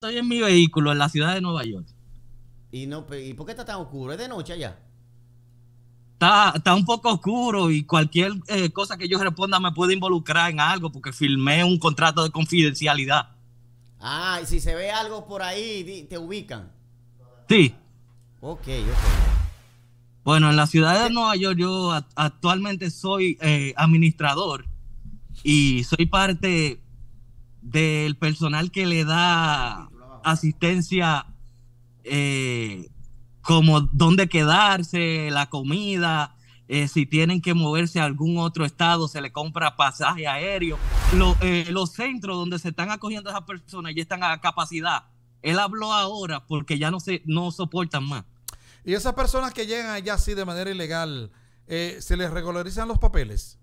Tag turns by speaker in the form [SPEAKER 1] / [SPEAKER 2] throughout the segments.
[SPEAKER 1] estoy en mi vehículo en la ciudad de Nueva York.
[SPEAKER 2] ¿Y, no, ¿y por qué está tan oscuro? ¿Es de noche allá?
[SPEAKER 1] Está, un poco oscuro y cualquier eh, cosa que yo responda me puede involucrar en algo porque firmé un contrato de confidencialidad.
[SPEAKER 2] Ah, y si se ve algo por ahí, te ubican.
[SPEAKER 1] Sí. Ok, ok. Bueno, en la ciudad de Nueva York yo actualmente soy eh, administrador y soy parte del personal que le da asistencia eh, como dónde quedarse, la comida, eh, si tienen que moverse a algún otro estado, se le compra pasaje aéreo. Eh, los centros donde se están acogiendo a esas personas ya están a capacidad. Él habló ahora porque ya no, se, no soportan más. ¿Y esas personas que llegan
[SPEAKER 3] allá así de manera ilegal, se les regularizan los papeles?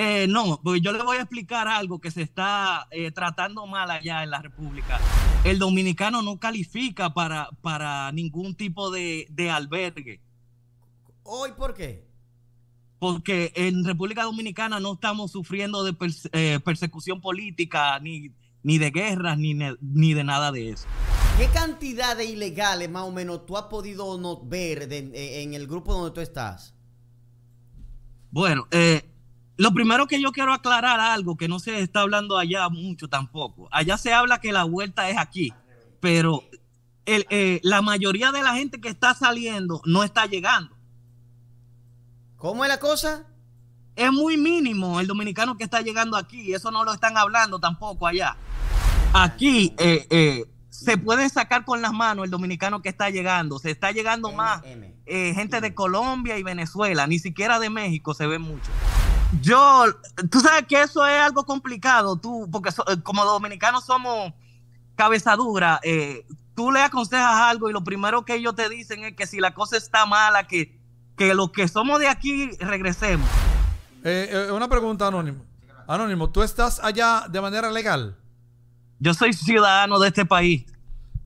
[SPEAKER 3] Eh,
[SPEAKER 1] no, porque yo le voy a explicar algo que se está eh, tratando mal allá en la República. El dominicano no califica para, para ningún tipo de, albergue. ¿Hoy por qué? Porque en República Dominicana no estamos sufriendo de eh, persecución política, ni, de guerras, ni, de nada de eso.
[SPEAKER 2] ¿Qué cantidad de ilegales más o menos tú has podido no ver en el grupo donde tú estás?
[SPEAKER 1] Bueno, eh, lo primero que yo quiero aclarar algo que no se está hablando allá mucho tampoco. Allá se habla que la vuelta es aquí, pero eh, la mayoría de la gente que está saliendo no está llegando. ¿Cómo es la cosa? Es muy mínimo el dominicano que está llegando aquí, eso no lo están hablando tampoco allá. Aquí eh, eh, se puede sacar con las manos el dominicano que está llegando, se está llegando más gente de Colombia y Venezuela, ni siquiera de México se ve mucho. Yo, tú sabes que eso es algo complicado, tú, porque eh, como dominicanos somos cabeza dura. Eh, tú le aconsejas algo y lo primero que ellos te dicen es que si la cosa está mala, que, que los que somos de aquí regresemos. Eh, una pregunta, Anónimo.
[SPEAKER 3] Anónimo, ¿tú estás allá de manera legal? Yo soy ciudadano de este país.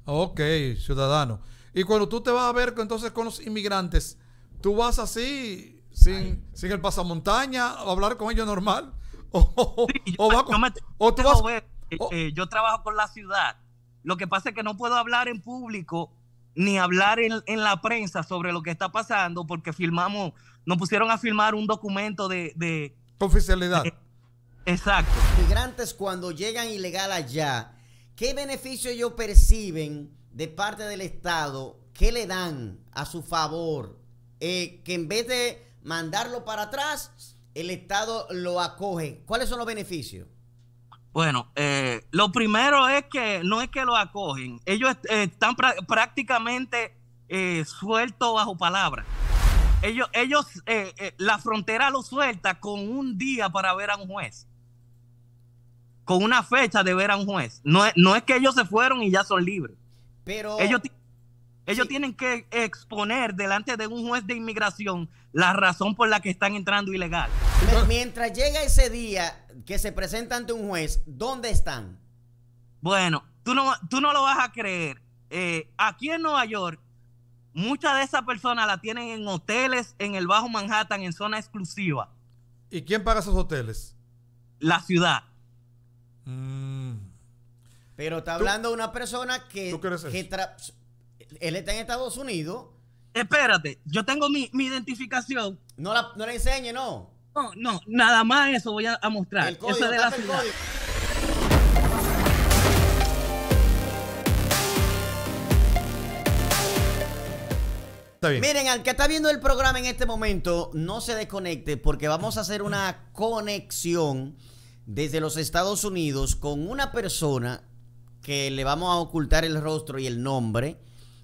[SPEAKER 3] Ok, ciudadano. Y cuando tú te vas a ver entonces con los inmigrantes, ¿tú vas así sin, sin el pasamontaña, hablar con ellos normal.
[SPEAKER 1] O, yo, trabajo con la ciudad. Lo que pasa es que no puedo hablar en público ni hablar en, la prensa sobre lo que está pasando porque filmamos, nos pusieron a firmar un documento de... Oficialidad. exacto. Migrantes cuando llegan ilegal allá, ¿qué beneficio ellos
[SPEAKER 2] perciben de parte del Estado? ¿Qué le dan a su favor? Eh, que en vez de mandarlo para atrás, el Estado lo acoge. ¿Cuáles son los beneficios?
[SPEAKER 1] Bueno, eh, lo primero es que no es que lo acogen, ellos eh, están prácticamente eh, sueltos bajo palabra. Ellos, ellos la frontera lo suelta con un día para ver a un juez, con una fecha de ver a un juez. No es, no es que ellos se fueron y ya son libres. Pero ellos ellos tienen que exponer delante de un juez de inmigración la razón por la que están entrando ilegal.
[SPEAKER 2] Mientras llega ese día que se presenta ante un juez, ¿dónde están?
[SPEAKER 1] Bueno, tú no, tú no lo vas a creer. Eh, aquí en Nueva York, muchas de esas personas la tienen en hoteles en el Bajo Manhattan, en zona exclusiva. ¿Y quién paga esos hoteles? La ciudad. Mm. Pero está hablando de una
[SPEAKER 2] persona que... ¿Tú crees que él está en Estados Unidos. Espérate, yo tengo mi, identificación. No la, enseñe, no.
[SPEAKER 1] No, no, nada más eso voy a, mostrar. El
[SPEAKER 2] de Miren, al que está viendo el programa en este momento, no se desconecte porque vamos a hacer una conexión desde los Estados Unidos con una persona que le vamos a ocultar el rostro y el nombre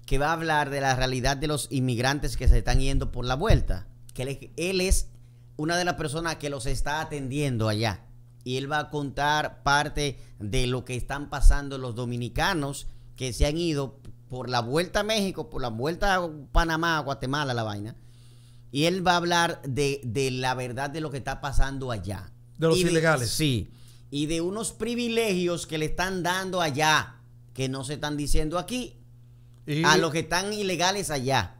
[SPEAKER 2] que va a hablar de la realidad de los inmigrantes que se están yendo por la vuelta. Que él, es una de las personas que los está atendiendo allá. Y él va a contar parte de lo que están pasando los dominicanos que se han ido por la vuelta a México, por la vuelta a Panamá, a Guatemala, la vaina. Y él va a hablar de, la verdad de lo que está pasando allá. De los ilegales. sí. Y de unos privilegios que le están dando allá, que no se están diciendo aquí a los que están ilegales allá.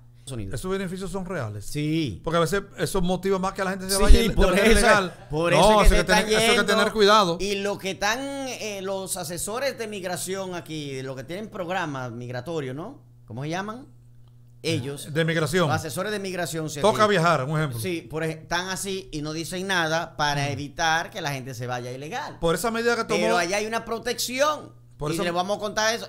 [SPEAKER 2] Esos beneficios son
[SPEAKER 3] reales. Sí. Porque a veces eso motiva más que la gente se vaya sí, por eso, que, que, tener cuidado.
[SPEAKER 2] Y lo que están eh, los asesores de migración aquí, los que tienen programas migratorios, ¿no? ¿Cómo se llaman? Ellos. De migración. asesores de migración. Toca viajar, un ejemplo. Sí, por, están así y no dicen nada para evitar que la gente se vaya ilegal. Por esa medida que tomó. Pero allá hay una protección. Por y eso, le vamos a contar eso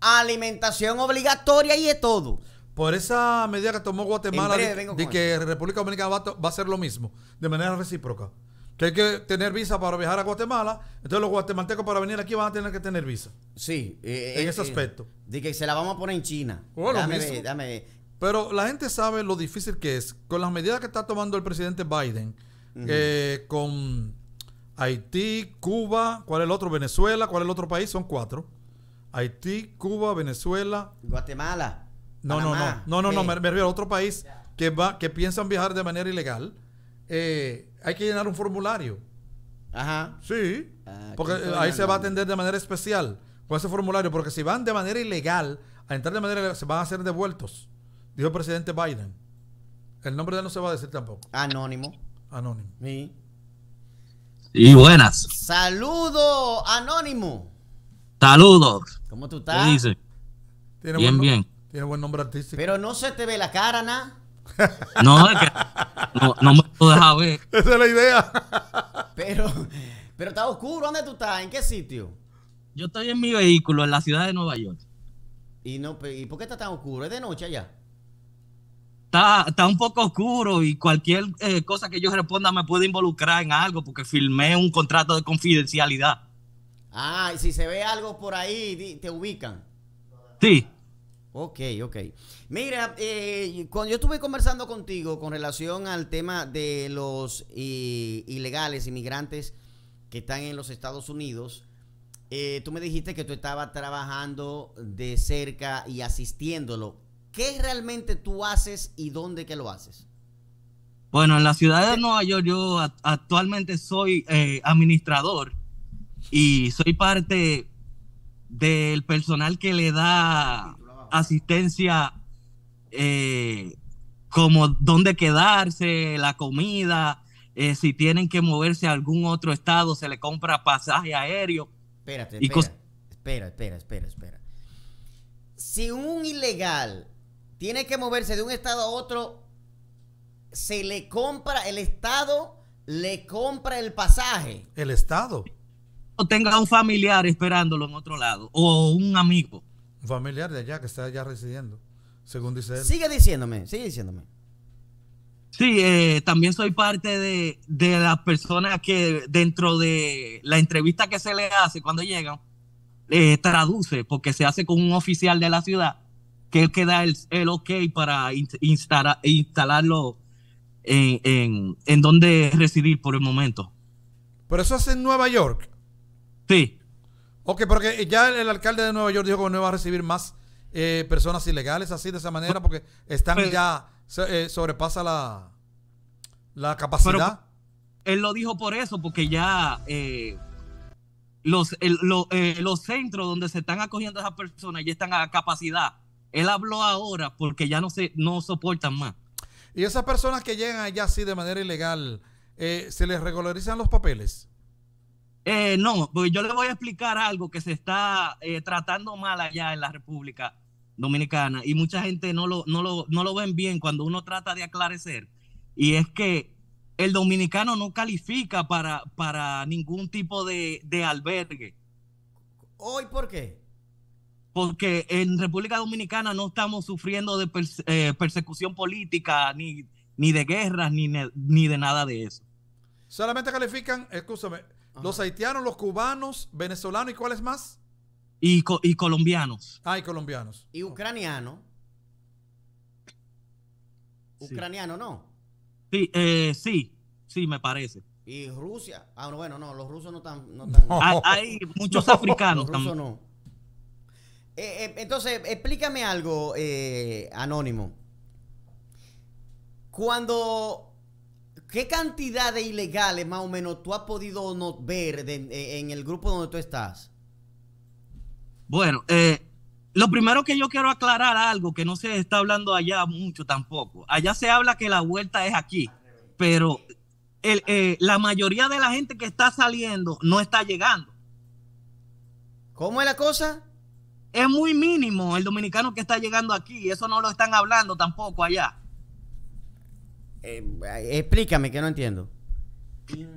[SPEAKER 2] alimentación obligatoria y de todo. Por esa medida que
[SPEAKER 3] tomó Guatemala y que República Dominicana va, a hacer lo mismo, de manera recíproca. Que hay que tener visa para viajar a Guatemala, entonces los guatemaltecos para venir aquí van a tener que tener visa. Sí, eh, en eh, ese eh, aspecto. De que se la vamos a poner en China. Oh, dame, dame Pero la gente sabe lo difícil que es. Con las medidas que está tomando el presidente Biden, con Haití, Cuba, ¿cuál es el otro? Venezuela, ¿cuál es el otro país? Son cuatro. Haití, Cuba, Venezuela. Guatemala.
[SPEAKER 1] No, no, no, no, no, no, me,
[SPEAKER 3] refiero a otro país que, va, que piensan viajar de manera ilegal. Eh, hay que llenar un formulario. Ajá. Sí. Ah, porque ahí se va a atender de manera especial con ese formulario. Porque si van de manera ilegal, a entrar de manera ilegal, se van a ser devueltos. Dijo el presidente
[SPEAKER 2] Biden. El nombre de él no se va a decir tampoco. Anónimo. Anónimo. Sí.
[SPEAKER 1] Y buenas.
[SPEAKER 2] Saludo, Anónimo.
[SPEAKER 1] Saludos.
[SPEAKER 2] ¿Cómo tú estás? dice? bien, buen bien. Tiene buen nombre artístico. Pero no se te ve la cara, nada.
[SPEAKER 1] no, es que no, me lo dejar ver.
[SPEAKER 2] Esa es la idea. pero, pero está oscuro. ¿Dónde tú estás? ¿En qué sitio?
[SPEAKER 1] Yo estoy en mi vehículo, en la ciudad de Nueva York.
[SPEAKER 2] ¿Y, no, ¿y por qué está tan oscuro? ¿Es de noche allá?
[SPEAKER 1] Está, un poco oscuro y cualquier eh, cosa que yo responda me puede involucrar en algo porque firmé un contrato de confidencialidad.
[SPEAKER 2] Ah, si se ve algo por ahí, te ubican.
[SPEAKER 1] Sí. Ok, ok.
[SPEAKER 2] Mira, eh, cuando yo estuve conversando contigo con relación al tema de los eh, ilegales inmigrantes que están en los Estados Unidos, eh, tú me dijiste que tú estabas trabajando de cerca y asistiéndolo. ¿Qué realmente tú haces y dónde que lo haces?
[SPEAKER 1] Bueno, en la ciudad de Nueva York yo actualmente soy administrador y soy parte del personal que le da asistencia eh, como dónde quedarse, la comida, eh, si tienen que moverse a algún otro estado, se le compra pasaje aéreo. Espérate, espera, espera, espera, espera.
[SPEAKER 2] Si un ilegal tiene que moverse de un estado a otro, se le compra, el estado le compra el pasaje. El estado
[SPEAKER 1] tenga un familiar esperándolo en otro lado o un amigo. Un
[SPEAKER 3] familiar de allá que está allá residiendo, según dice él. Sigue diciéndome, sigue
[SPEAKER 2] diciéndome.
[SPEAKER 1] Sí, eh, también soy parte de, de las personas que dentro de la entrevista que se le hace cuando llegan, le eh, traduce, porque se hace con un oficial de la ciudad, que es que da el, ok para instalarlo en, en, en donde residir por el momento.
[SPEAKER 3] Pero eso es en Nueva York. Sí. Ok, porque ya el alcalde de Nueva York dijo que no va a recibir más eh, personas ilegales así de esa manera porque están pues, ya eh, sobrepasa la,
[SPEAKER 1] la capacidad. él lo dijo por eso, porque ya eh, los, los centros donde se están acogiendo a esas personas ya están a capacidad. Él habló ahora porque ya no se no soportan
[SPEAKER 3] más. Y esas personas que llegan allá así de manera ilegal, ¿se les regularizan los
[SPEAKER 1] papeles? Eh, no, porque yo le voy a explicar algo que se está eh, tratando mal allá en la República Dominicana y mucha gente no lo, no, lo, ven bien cuando uno trata de aclarecer. Y es que el dominicano no califica para, para ningún tipo de, albergue. ¿Hoy por qué? Porque en República Dominicana no estamos sufriendo de eh, persecución política, ni, ni de guerras, ni de nada de eso. Solamente califican,
[SPEAKER 3] escúchame, los haitianos, los cubanos, venezolanos y cuáles más? Y, y
[SPEAKER 1] colombianos.
[SPEAKER 2] Ah, y colombianos. Y ucranianos? Ucraniano, ¿no?
[SPEAKER 1] Sí, eh, sí, sí, me parece. Y
[SPEAKER 2] Rusia. Ah, bueno, no, los rusos no están. No hay, muchos africanos los rusos no. Eh, eh, entonces, explícame algo, Anónimo. Cuando ¿Qué cantidad de ilegales más o menos tú has podido no ver en el grupo donde tú estás?
[SPEAKER 1] Bueno, eh, lo primero que yo quiero aclarar algo que no se está hablando allá mucho tampoco. Allá se habla que la vuelta es aquí, pero eh, la mayoría de la gente que está saliendo no está llegando. ¿Cómo es la cosa? Es muy mínimo el dominicano que está llegando aquí, eso no lo están hablando tampoco allá. Eh, explícame que no entiendo.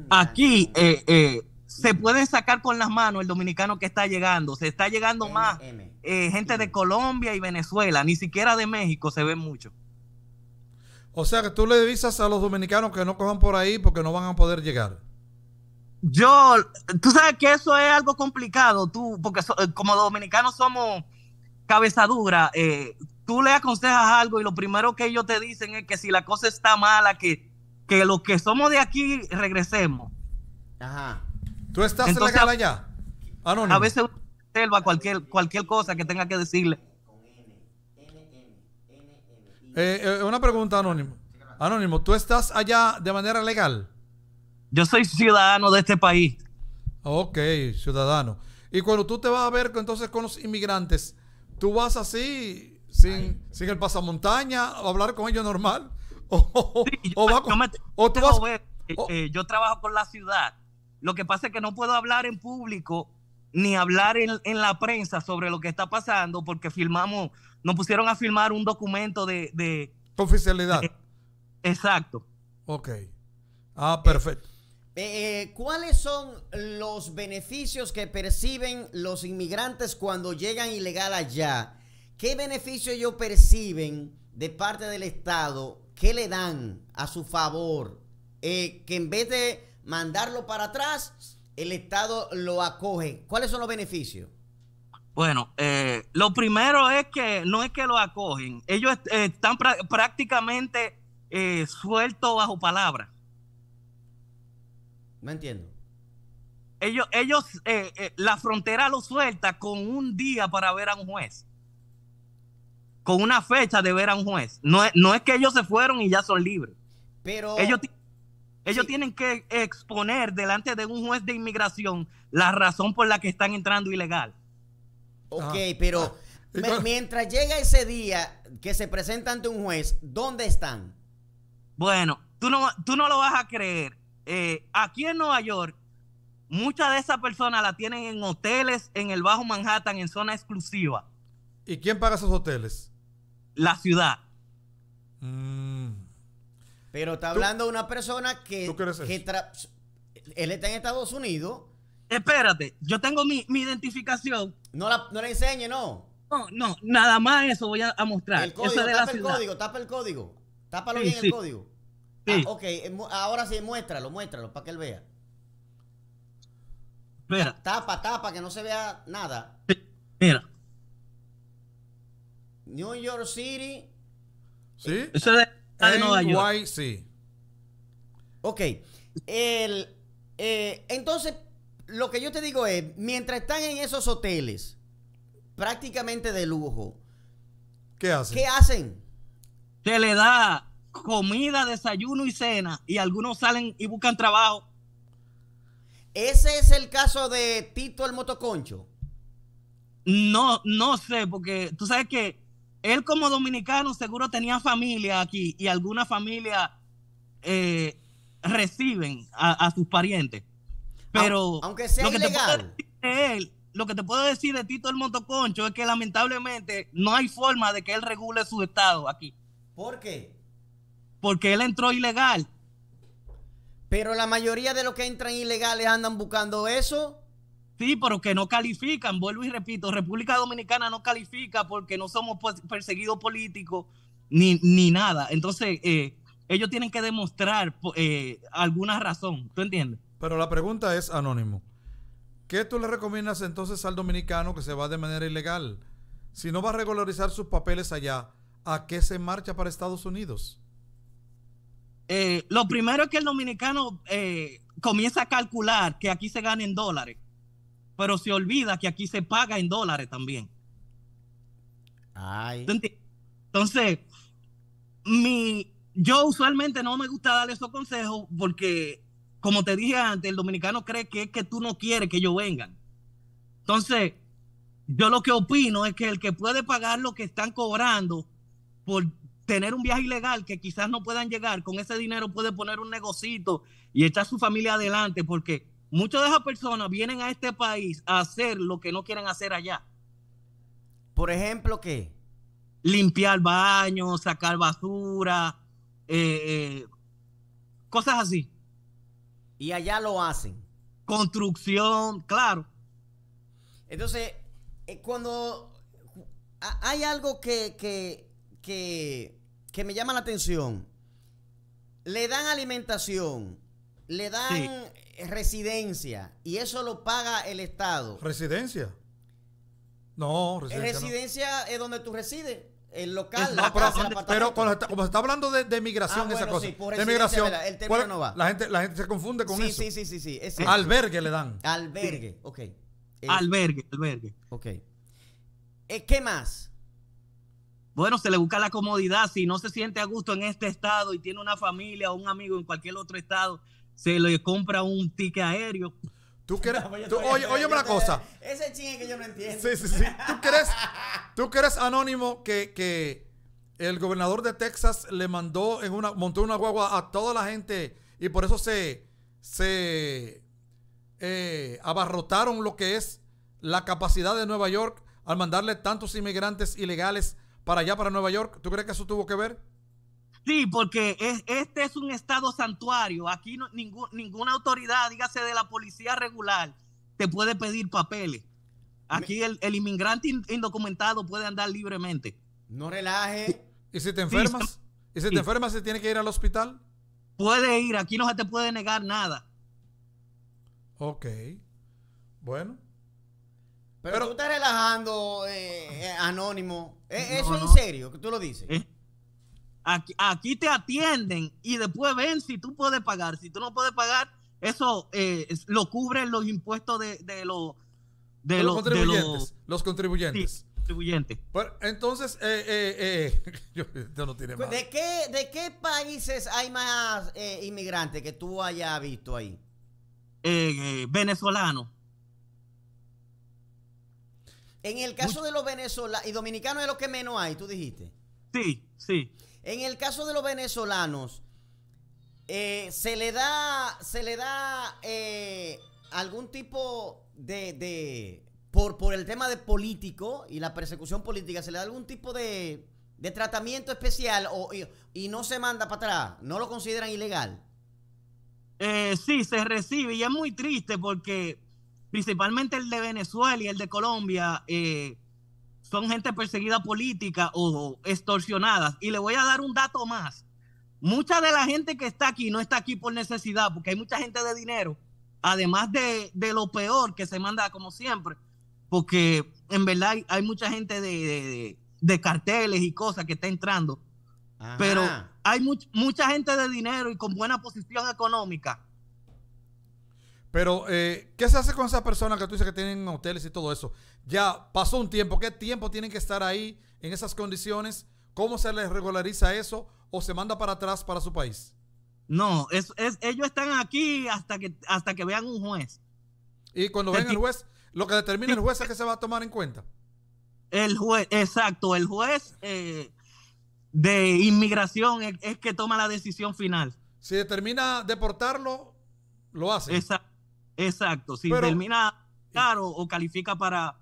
[SPEAKER 1] Aquí eh, eh, se puede sacar con las manos el dominicano que está llegando. Se está llegando más gente de Colombia y Venezuela. Ni siquiera de México se ve mucho.
[SPEAKER 3] O sea que tú le avisas a los dominicanos que no cojan por ahí porque no van a poder llegar.
[SPEAKER 1] Yo, tú sabes que eso es algo complicado, tú, porque como dominicanos somos cabezadura, eh, tú le aconsejas algo y lo primero que ellos te dicen es que si la cosa está mala, que, que los que somos de aquí regresemos. Ajá. ¿Tú estás legal allá? Anónimo. A veces observa cualquier, cualquier cosa que tenga que decirle. Eh, eh, una
[SPEAKER 3] pregunta, Anónimo. Anónimo, ¿tú estás allá de manera legal? Yo soy ciudadano de este país. Ok, ciudadano. Y cuando tú te vas a ver entonces con los inmigrantes, ¿tú vas así sin, sin el pasamontaña, hablar con ellos
[SPEAKER 1] normal. O, yo trabajo con la ciudad. Lo que pasa es que no puedo hablar en público ni hablar en, la prensa sobre lo que está pasando porque filmamos, nos pusieron a filmar un documento de... de Oficialidad. exacto. Ok. Ah, perfecto. Eh,
[SPEAKER 2] eh, ¿Cuáles son los beneficios que perciben los inmigrantes cuando llegan ilegal allá? ¿Qué beneficio ellos perciben de parte del Estado? ¿Qué le dan a su favor? Eh, que en vez de mandarlo para atrás, el Estado lo acoge. ¿Cuáles son los beneficios?
[SPEAKER 1] Bueno, eh, lo primero es que no es que lo acogen, ellos eh, están prácticamente sueltos bajo palabra. No entiendo. Ellos, ellos la frontera lo suelta con un día para ver a un juez con una fecha de ver a un juez. No es, no es que ellos se fueron y ya son libres. Pero ellos, ellos tienen que exponer delante de un juez de inmigración la razón por la que están entrando ilegal. Ok, pero ah, mientras
[SPEAKER 2] llega ese día que se presenta ante un juez, ¿dónde están?
[SPEAKER 1] Bueno, tú no, tú no lo vas a creer. Eh, aquí en Nueva York, muchas de esas personas la tienen en hoteles en el Bajo Manhattan, en zona exclusiva. ¿Y quién paga esos hoteles? la ciudad.
[SPEAKER 2] Mm. Pero está hablando de una persona que, él está en Estados Unidos.
[SPEAKER 1] Espérate, yo tengo mi, identificación. No la, no enseñe, no. No, no, nada más eso voy a, a mostrar. El código, tapa el código, tapa el código.
[SPEAKER 2] Tápalo bien el código. Ah, ok, eh, ahora sí, muéstralo, muéstralo, para que él vea. Mira. Tapa, tapa, que no se vea nada. Mira. New York City. ¿Sí? Eso es de Nueva York. Ok. Eh, entonces, lo que yo te digo es, mientras están en esos hoteles,
[SPEAKER 1] prácticamente de lujo, ¿qué hacen? ¿Qué hacen? Se le da comida, desayuno y cena, y algunos salen y buscan trabajo. ¿Ese es el caso de Tito el Motoconcho? No, no sé, porque tú sabes que él como dominicano seguro tenía familia aquí y alguna familia eh, reciben a, sus parientes. Pero aunque sea lo que ilegal. Te puedo decir de él, lo que te puedo decir de Tito el Motoconcho es que lamentablemente no hay forma de que él regule su estado aquí. ¿Por qué? Porque él entró ilegal. Pero la mayoría de los que entran ilegales andan buscando eso. Sí, pero que no califican, vuelvo y repito, República Dominicana no califica porque no somos pues, perseguidos políticos ni, nada. Entonces, eh, ellos tienen que demostrar eh, alguna razón, ¿tú entiendes? Pero la
[SPEAKER 3] pregunta es anónimo. ¿Qué tú le recomiendas entonces al dominicano que se va de manera ilegal? Si no va a regularizar sus papeles allá, ¿a qué se marcha para Estados Unidos?
[SPEAKER 1] Eh, lo primero es que el dominicano comienza a calcular que aquí se ganen en dólares pero se olvida que aquí se paga en dólares también. Entonces, mi, yo usualmente no me gusta darle esos consejos porque, como te dije antes, el dominicano cree que es que tú no quieres que ellos vengan. Entonces, yo lo que opino es que el que puede pagar lo que están cobrando por tener un viaje ilegal que quizás no puedan llegar, con ese dinero puede poner un negocito y echar a su familia adelante porque Muchas de esas personas vienen a este país a hacer lo que no quieren hacer allá. Por ejemplo, ¿qué? Limpiar baños, sacar basura, eh, eh, cosas así. Y allá lo hacen. Construcción, claro.
[SPEAKER 2] Entonces, eh, cuando hay algo que, que me llama la atención, le dan alimentación, le dan residencia y eso lo paga el Estado. ¿Residencia? No, residencia. Residencia es donde tú resides. El local, la pero, como se está hablando
[SPEAKER 3] de, migración, esa cosa. de migración, el término va. La gente, se confunde con eso. Sí, sí, sí, sí.
[SPEAKER 1] albergue le dan. Albergue, ok. Eh, albergue, albergue. Ok. Eh, ¿Qué más? Bueno, se le busca la comodidad. Si no se siente a gusto en este estado y tiene una familia o un amigo en cualquier otro estado, se le compra un ticket aéreo. ¿Tú quieres? oye, oye una cosa.
[SPEAKER 2] Ese chingue que yo no entiendo. Sí, sí, sí. ¿Tú
[SPEAKER 3] crees, tú crees anónimo que, que el gobernador de Texas le mandó en una montó una guagua a toda la gente y por eso se se eh, abarrotaron lo que es la capacidad de Nueva York al mandarle tantos inmigrantes ilegales para allá para Nueva York. ¿Tú crees que eso tuvo que ver?
[SPEAKER 1] Sí, porque este es un estado santuario. Aquí ningún, ninguna autoridad, dígase de la policía regular, te puede pedir papeles. Aquí el, inmigrante indocumentado puede andar libremente. No relaje. ¿Y si te enfermas? ¿Y si te enfermas se tiene que ir al hospital? Puede ir, aquí no se te puede negar nada.
[SPEAKER 3] Ok. Bueno. Pero, tú
[SPEAKER 2] estás relajando,
[SPEAKER 1] eh, eh, anónimo. ¿E, ¿Eso es en serio? que ¿Tú lo dices? Eh, Aquí, te atienden y después ven si tú puedes pagar. Si tú no puedes pagar, eso eh, lo cubren los impuestos de, de, de, los, contribuyentes.
[SPEAKER 3] los contribuyentes. entonces, ¿De
[SPEAKER 2] qué, ¿De qué países hay más eh, inmigrantes que tú hayas visto ahí?
[SPEAKER 1] Eh, venezolanos.
[SPEAKER 2] En el caso de los venezolanos y dominicanos es lo que menos hay, tú dijiste. Sí, sí. En el caso de los venezolanos, eh, se le da, se le da eh, algún tipo de, por, el tema de político y la persecución política, se le da algún tipo de, tratamiento especial o, y, no se
[SPEAKER 1] manda para atrás, no lo consideran ilegal. Eh, sí, se recibe y es muy triste porque principalmente el de Venezuela y el de Colombia, eh, son gente perseguida política o extorsionadas. Y le voy a dar un dato más. Mucha de la gente que está aquí no está aquí por necesidad, porque hay mucha gente de dinero, además de, lo peor que se manda como siempre, porque en verdad hay, mucha gente de, carteles y cosas que está entrando, pero hay mucha gente de dinero y con buena posición económica
[SPEAKER 3] pero, eh, ¿qué se hace con esas personas que tú dices que tienen hoteles y todo eso? Ya pasó un tiempo. ¿Qué tiempo tienen que estar ahí en esas condiciones? ¿Cómo se les regulariza eso? ¿O se manda para atrás para su país? No, ellos están aquí hasta que, hasta que vean un juez. Y cuando vean el juez, lo que determina el juez es que se va a tomar en cuenta.
[SPEAKER 1] El juez, exacto, el juez eh, de inmigración es, que toma la decisión final. Si determina deportarlo, lo hace. Exacto. Exacto, si termina claro o califica para,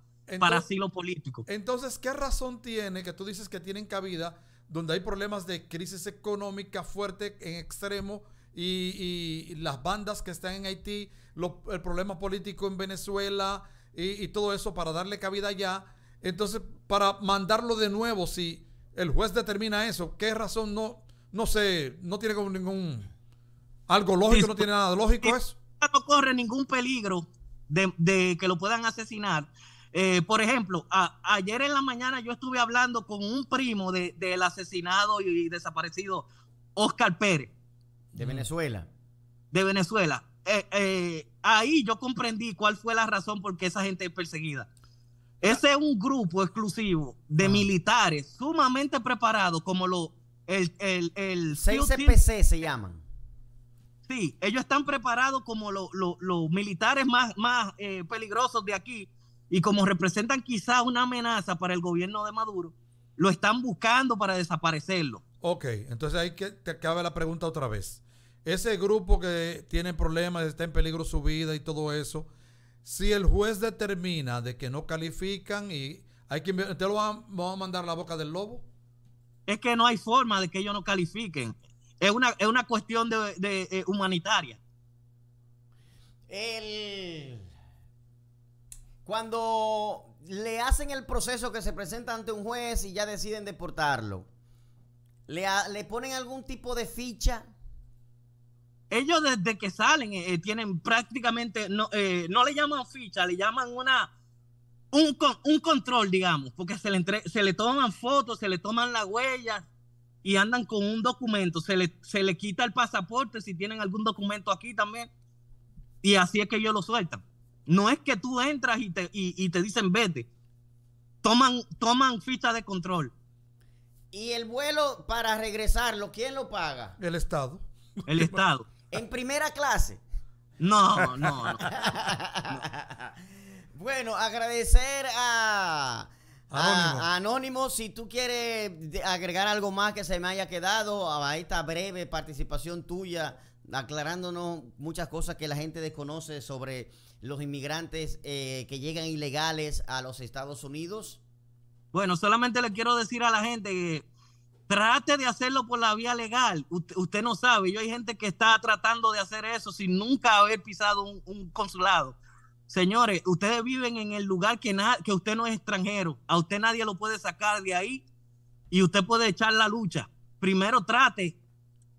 [SPEAKER 1] asilo político.
[SPEAKER 3] Entonces, ¿qué razón tiene que tú dices que tienen cabida donde hay problemas de crisis económica fuerte en extremo y, las bandas que están en Haití, el problema político en Venezuela y, y todo eso para darle cabida allá? Entonces, para mandarlo de nuevo, si el juez determina eso, ¿qué razón no? No
[SPEAKER 1] sé, no tiene como ningún... Algo lógico, no tiene nada lógico eso no corre ningún peligro de, que lo puedan asesinar. Eh, por ejemplo, ayer en la mañana yo estuve hablando con un primo del asesinado y, desaparecido Oscar Pérez. De Venezuela. De Venezuela. Eh, eh, ahí yo comprendí cuál fue la razón por qué esa gente es perseguida. Ese es un grupo exclusivo de militares sumamente preparados, como lo, el, el, el, 6CPC se llaman. Sí, ellos están preparados como los militares más, más eh, peligrosos de aquí y como representan quizás una amenaza para el gobierno de Maduro, lo están buscando para desaparecerlo. Ok, entonces ahí que
[SPEAKER 3] te acaba la pregunta otra vez. Ese grupo que tiene problemas, está en peligro su vida y todo eso, si el juez determina de que no califican y hay que
[SPEAKER 1] te lo vamos a mandar a la boca del lobo. Es que no hay forma de que ellos no califiquen. Es una, cuestión de, eh, humanitaria. Cuando le hacen el proceso
[SPEAKER 2] que se presenta ante un juez y ya deciden deportarlo, ¿le, ponen algún
[SPEAKER 1] tipo de ficha? Ellos desde que salen eh, eh, tienen prácticamente, no, le llaman ficha, le llaman una, un, un, control, digamos, porque se le, se le toman fotos, se le toman las huellas, y andan con un documento, se le, se le quita el pasaporte si tienen algún documento aquí también. Y así es que ellos lo sueltan. No es que tú entras y te, dicen vete. Toman, toman ficha de control.
[SPEAKER 2] ¿Y el vuelo para regresarlo, quién lo paga?
[SPEAKER 1] El Estado. El Estado.
[SPEAKER 2] ¿En primera clase?
[SPEAKER 1] no. no. no.
[SPEAKER 2] bueno, agradecer a Ah, anónimo. si tú quieres agregar algo más que se me haya quedado a ah, esta breve participación tuya, aclarándonos muchas cosas que la gente desconoce sobre los inmigrantes eh, que llegan ilegales a los Estados Unidos.
[SPEAKER 1] Bueno, solamente le quiero decir a la gente que trate de hacerlo por la vía legal. Usted, no sabe, yo hay gente que está tratando de hacer eso sin nunca haber pisado un consulado. Señores, ustedes viven en el lugar que, que usted no es extranjero. A usted nadie lo puede sacar de ahí y usted puede echar la lucha. Primero trate,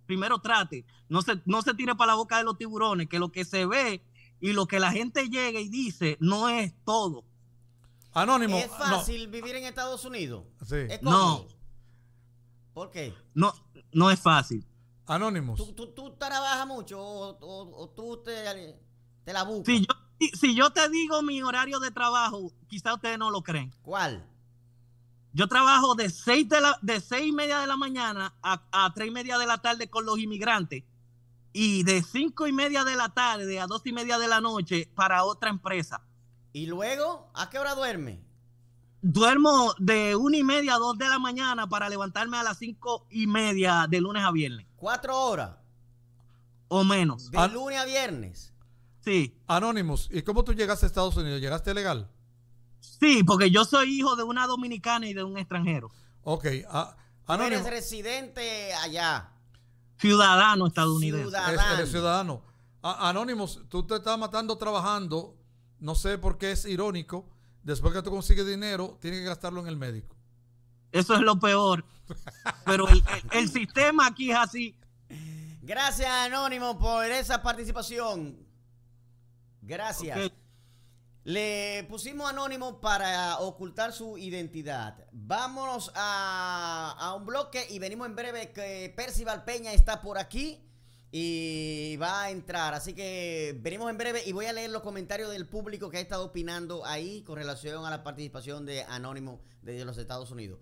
[SPEAKER 1] primero trate. No se, no se tire para la boca de los tiburones, que lo que se ve y lo que la gente llega y dice no es todo. Anónimo. ¿Es fácil
[SPEAKER 2] vivir en Estados Unidos?
[SPEAKER 1] Sí. no. ¿Por qué? No, no es fácil. Anónimos. ¿Tú,
[SPEAKER 2] tú, trabajas mucho o, tú te, te la
[SPEAKER 1] buscas? Sí, si yo te digo mi horario de trabajo, quizá ustedes no lo creen. ¿Cuál? Yo trabajo de seis, de, de seis y media de la mañana a, a tres y media de la tarde con los inmigrantes y de cinco y media de la tarde a dos y media de la noche para otra empresa. ¿Y luego a qué hora duerme? Duermo de una y media a dos de la mañana para levantarme a las cinco y media de lunes a viernes. ¿Cuatro horas? O menos. De ah. lunes
[SPEAKER 2] a viernes.
[SPEAKER 1] Sí.
[SPEAKER 3] Anonymous, ¿y cómo tú llegaste a Estados Unidos? ¿Llegaste legal? Sí, porque yo soy hijo de una dominicana y de un extranjero. Ok. Ah, eres
[SPEAKER 2] residente allá.
[SPEAKER 1] Ciudadano estadounidense. Ciudadano. eres
[SPEAKER 3] ciudadano. tú te estás matando trabajando, no sé por qué es irónico, después que tú consigues dinero, tienes que gastarlo
[SPEAKER 2] en el médico. Eso es lo peor. Pero el, sistema aquí es así. Gracias, Anónimo, por esa participación. Gracias. Le pusimos anónimo para ocultar su identidad. Vámonos a, a, un bloque y venimos en breve que Percival Peña está por aquí y va a entrar. Así que venimos en breve y voy a leer los comentarios del público que ha estado opinando ahí con relación a la participación de Anónimo desde los Estados Unidos.